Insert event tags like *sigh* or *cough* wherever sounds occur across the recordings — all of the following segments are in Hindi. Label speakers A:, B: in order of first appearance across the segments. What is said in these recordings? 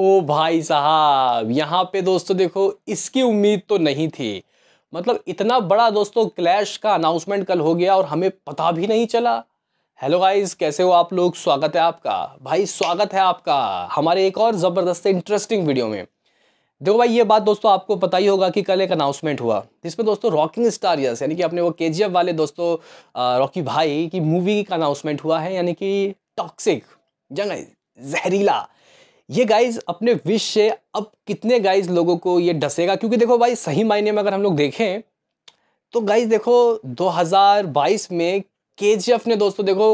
A: ओ भाई साहब यहाँ पे दोस्तों देखो इसकी उम्मीद तो नहीं थी मतलब इतना बड़ा दोस्तों क्लैश का अनाउंसमेंट कल हो गया और हमें पता भी नहीं चला हेलो गाइस कैसे हो आप लोग स्वागत है आपका भाई स्वागत है आपका हमारे एक और ज़बरदस्त इंटरेस्टिंग वीडियो में देखो भाई ये बात दोस्तों आपको पता ही होगा कि कल एक अनाउंसमेंट हुआ जिसमें दोस्तों रॉकिंग स्टार यस यानी कि अपने वो के वाले दोस्तों रॉकी भाई की मूवी का अनाउंसमेंट हुआ है यानी कि टॉक्सिक जंग जहरीला ये गाइज अपने विश से अब कितने गाइज लोगों को ये डसेगा क्योंकि देखो भाई सही मायने में अगर हम लोग देखें तो गाइज देखो 2022 में के ने दोस्तों देखो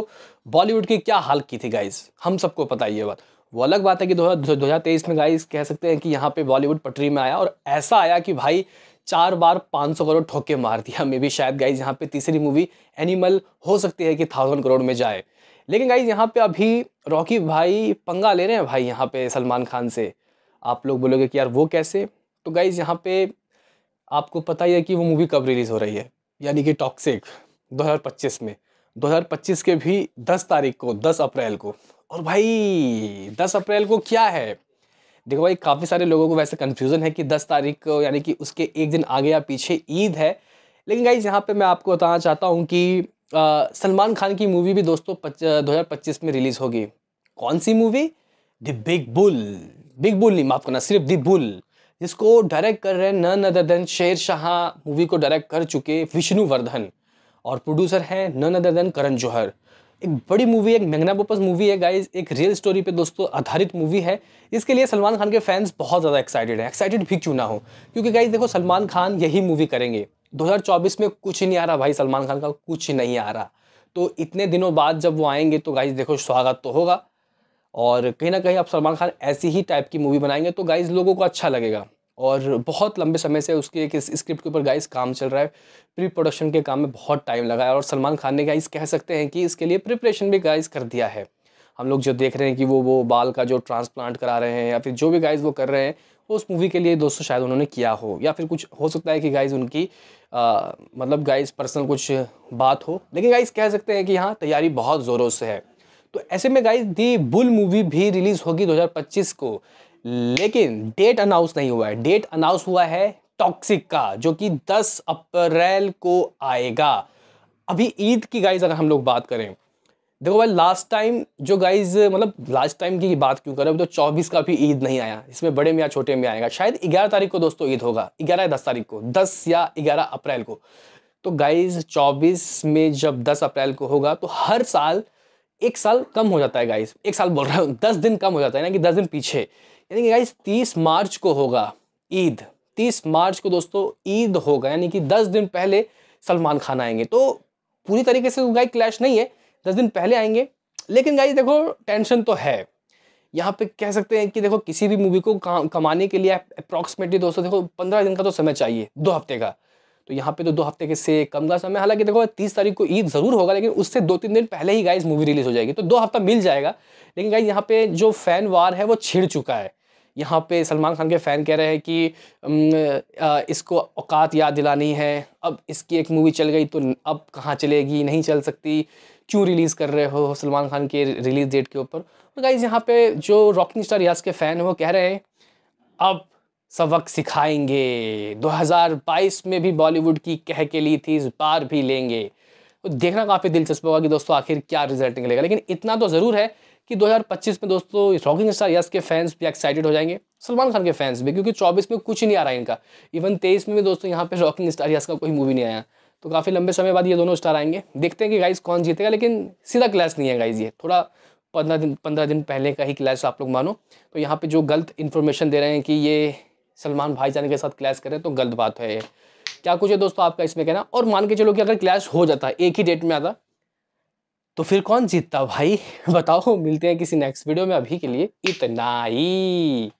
A: बॉलीवुड की क्या हाल की थी गाइज हम सबको पता ही ये बात वो अलग बात है कि दो हज़ार में गाइज कह सकते हैं कि यहाँ पे बॉलीवुड पटरी में आया और ऐसा आया कि भाई चार बार 500 करोड़ ठोके मार दिया मे बी शायद गाइज यहाँ पे तीसरी मूवी एनिमल हो सकती है कि थाउजेंड करोड़ में जाए लेकिन गाइज यहाँ पे अभी रॉकी भाई पंगा ले रहे हैं भाई यहाँ पे सलमान खान से आप लोग बोलोगे कि यार वो कैसे तो गाइज यहाँ पे आपको पता ही है कि वो मूवी कब रिलीज़ हो रही है यानी कि टॉक्सिक 2025 में 2025 के भी 10 तारीख को 10 अप्रैल को और भाई 10 अप्रैल को क्या है देखो भाई काफ़ी सारे लोगों को वैसे कन्फ्यूज़न है कि दस तारीख को यानी कि उसके एक दिन आगे या पीछे ईद है लेकिन गाइज यहाँ पर मैं आपको बताना चाहता हूँ कि सलमान खान की मूवी भी दोस्तों दो हज़ार पच्चीस में रिलीज़ होगी कौन सी movie the big bull big bull नहीं माफ़ करना सिर्फ द बुल जिसको डायरेक्ट कर रहे हैं नन अदर देन शेर शाह मूवी को डायरेक्ट कर चुके विष्णु वर्धन और प्रोड्यूसर हैं none other than Karan Johar एक बड़ी मूवी है एक मैंगना बोपस मूवी है गाइज एक रियल स्टोरी पे दोस्तों आधारित मूवी है इसके लिए सलमान खान के फैंस बहुत ज़्यादा एक्साइटेड हैं एक्साइटेड भी क्यों ना हो क्योंकि गाइज देखो सलमान खान यही मूवी करेंगे 2024 में कुछ नहीं आ रहा भाई सलमान खान का कुछ नहीं आ रहा तो इतने दिनों बाद जब वो आएंगे तो गाइज देखो स्वागत तो होगा और कहीं ना कहीं आप सलमान खान ऐसी ही टाइप की मूवी बनाएंगे तो गाइज लोगों को अच्छा लगेगा और बहुत लंबे समय से उसके एक स्क्रिप्ट के ऊपर गाइस काम चल रहा है प्री प्रोडक्शन के काम में बहुत टाइम लगा है और सलमान खान ने गाइस कह सकते हैं कि इसके लिए प्रिपरेशन भी गाइस कर दिया है हम लोग जो देख रहे हैं कि वो वो बाल का जो ट्रांसप्लांट करा रहे हैं या फिर जो भी गाइज वो कर रहे हैं वो उस मूवी के लिए दोस्तों शायद उन्होंने किया हो या फिर कुछ हो सकता है कि गाइज उनकी आ, मतलब गाइज पर्सनल कुछ बात हो लेकिन गाइज कह सकते हैं कि हाँ तैयारी बहुत ज़ोरों से है तो ऐसे में गाइज दी बुल मूवी भी रिलीज़ होगी 2025 को लेकिन डेट अनाउंस नहीं हुआ है डेट अनाउंस हुआ है टॉक्सिक का जो कि 10 अप्रैल को आएगा अभी ईद की गाइज अगर हम लोग बात करें देखो भाई लास्ट टाइम जो गाइज मतलब लास्ट टाइम की बात क्यों करें अभी तो 24 का भी ईद नहीं आया इसमें बड़े में या छोटे में आएगा शायद 11 तारीख को दोस्तों ईद होगा 11 या 10 तारीख को 10 या 11 अप्रैल को तो गाइज 24 में जब 10 अप्रैल को होगा तो हर साल एक साल कम हो जाता है गाइस एक साल बोल रहा हूँ दस दिन कम हो जाता है यानी कि दस दिन पीछे यानी कि गाइस तीस मार्च को होगा ईद तीस मार्च को दोस्तों ईद होगा यानी कि दस दिन पहले सलमान खान आएंगे तो पूरी तरीके से गाइस तो, क्लैश नहीं है दस दिन पहले आएंगे लेकिन गाइस देखो टेंशन तो है यहाँ पे कह सकते हैं कि देखो किसी भी मूवी को कमाने के लिए अप्रॉक्सीमेटली दोस्तों देखो पंद्रह दिन का तो समय चाहिए दो हफ्ते का तो यहाँ पे तो दो हफ्ते के से कम का समय हालांकि देखो तीस तारीख को ईद ज़रूर होगा लेकिन उससे दो तीन दिन पहले ही गाइज मूवी रिलीज़ हो जाएगी तो दो हफ्ता मिल जाएगा लेकिन गाइज यहाँ पे जो फ़ैन वार है वो छिड़ चुका है यहाँ पे सलमान खान के फ़ैन कह रहे हैं कि इसको औकात याद दिलानी है अब इसकी एक मूवी चल गई तो अब कहाँ चलेगी नहीं चल सकती क्यों रिलीज़ कर रहे हो सलमान खान के रिलीज़ डेट के ऊपर और गाइज यहाँ पे जो रॉकिंग स्टार रियाज के फ़ैन हैं वो कह रहे हैं अब सबक सिखाएंगे 2022 में भी बॉलीवुड की कह के ली थी इस बार भी लेंगे तो देखना काफ़ी दिलचस्प होगा कि दोस्तों आखिर क्या रिजल्ट निकलेगा लेकिन इतना तो ज़रूर है कि 2025 में दोस्तों रॉकिंग स्टार यस के फैंस भी एक्साइटेड हो जाएंगे सलमान खान के फैंस भी क्योंकि 24 में कुछ नहीं आ रहा है इनका इवन 23 में भी दोस्तों यहाँ पर रॉकिंग स्टार यस का कोई मूवी नहीं आया तो काफ़ी लंबे समय बाद ये दोनों स्टार आएंगे देखते हैं कि गाइज कौन जीतेगा लेकिन सीधा क्लैस नहीं है गाइज ये थोड़ा पंद्रह दिन पंद्रह दिन पहले का ही क्लैश आप लोग मानो तो यहाँ पे जो गलत इन्फॉर्मेशन दे रहे हैं कि ये सलमान भाईजान के साथ क्लैश करें तो गलत बात है क्या कुछ है दोस्तों आपका इसमें कहना और मान के चलो कि अगर क्लैश हो जाता एक ही डेट में आता तो फिर कौन जीतता भाई *laughs* बताओ मिलते हैं किसी नेक्स्ट वीडियो में अभी के लिए इतना ही